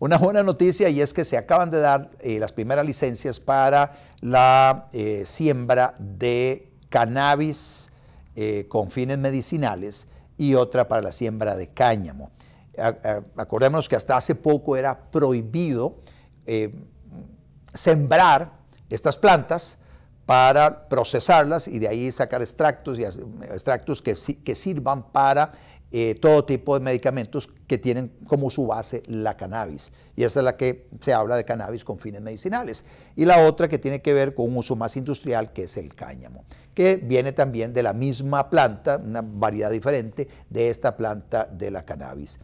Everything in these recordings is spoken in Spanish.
Una buena noticia y es que se acaban de dar eh, las primeras licencias para la eh, siembra de cannabis eh, con fines medicinales y otra para la siembra de cáñamo. acordémonos que hasta hace poco era prohibido sembrar estas plantas para procesarlas y de ahí sacar extractos y extractos que sirvan para eh, todo tipo de medicamentos que tienen como su base la cannabis. Y esa es la que se habla de cannabis con fines medicinales. Y la otra que tiene que ver con un uso más industrial, que es el cáñamo, que viene también de la misma planta, una variedad diferente de esta planta de la cannabis.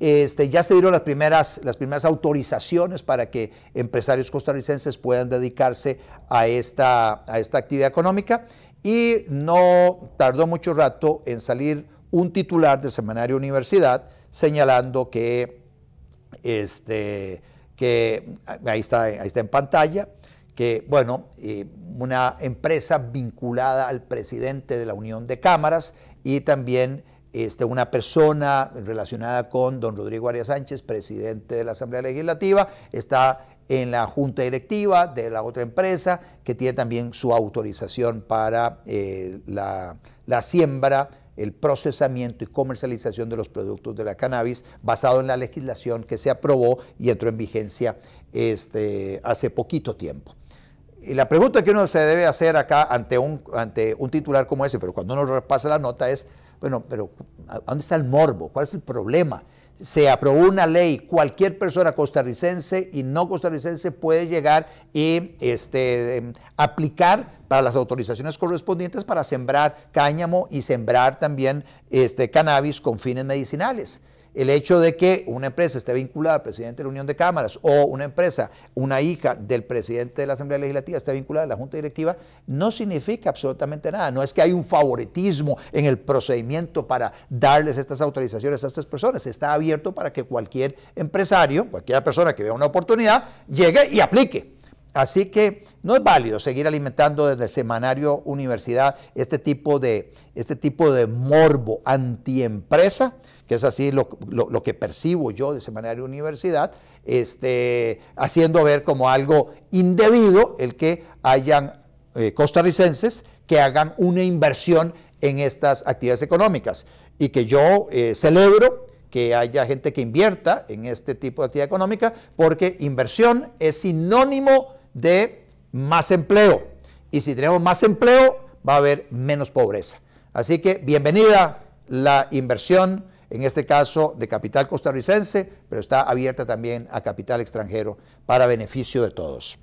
Este, ya se dieron las primeras, las primeras autorizaciones para que empresarios costarricenses puedan dedicarse a esta, a esta actividad económica y no tardó mucho rato en salir un titular del Semanario Universidad señalando que, este, que ahí, está, está en pantalla, que, bueno, eh, una empresa vinculada al presidente de la Unión de Cámaras y también este, una persona relacionada con don Rodrigo Arias Sánchez, presidente de la Asamblea Legislativa, está en la junta directiva de la otra empresa que tiene también su autorización para eh, la, siembra el procesamiento y comercialización de los productos de la cannabis basado en la legislación que se aprobó y entró en vigencia este, hace poquito tiempo. Y la pregunta que uno se debe hacer acá ante un, ante un titular como ese, pero cuando uno repasa la nota es, bueno, pero ¿dónde está el morbo? ¿Cuál es el problema? Se aprobó una ley, cualquier persona costarricense y no costarricense puede llegar y este, em, aplicar para las autorizaciones correspondientes para sembrar cáñamo y sembrar también este, cannabis con fines medicinales el hecho de que una empresa esté vinculada al presidente de la Unión de Cámaras o una empresa, una hija del presidente de la Asamblea Legislativa esté vinculada a la Junta Directiva, no significa absolutamente nada. No es que hay un favoritismo en el procedimiento para darles estas autorizaciones a estas personas. Está abierto para que cualquier empresario, cualquier persona que vea una oportunidad, llegue y aplique. Así que no es válido seguir alimentando desde el semanario universidad este tipo de, este tipo de morbo antiempresa que es así lo, que percibo yo de semanario universidad, este, haciendo ver como algo indebido el que hayan eh, costarricenses que hagan una inversión en estas actividades económicas y que yo eh, celebro que haya gente que invierta en este tipo de actividad económica porque inversión es sinónimo de más empleo y si tenemos más empleo va a haber menos pobreza. Así que bienvenida la inversión en este caso de capital costarricense, pero está abierta también a capital extranjero para beneficio de todos.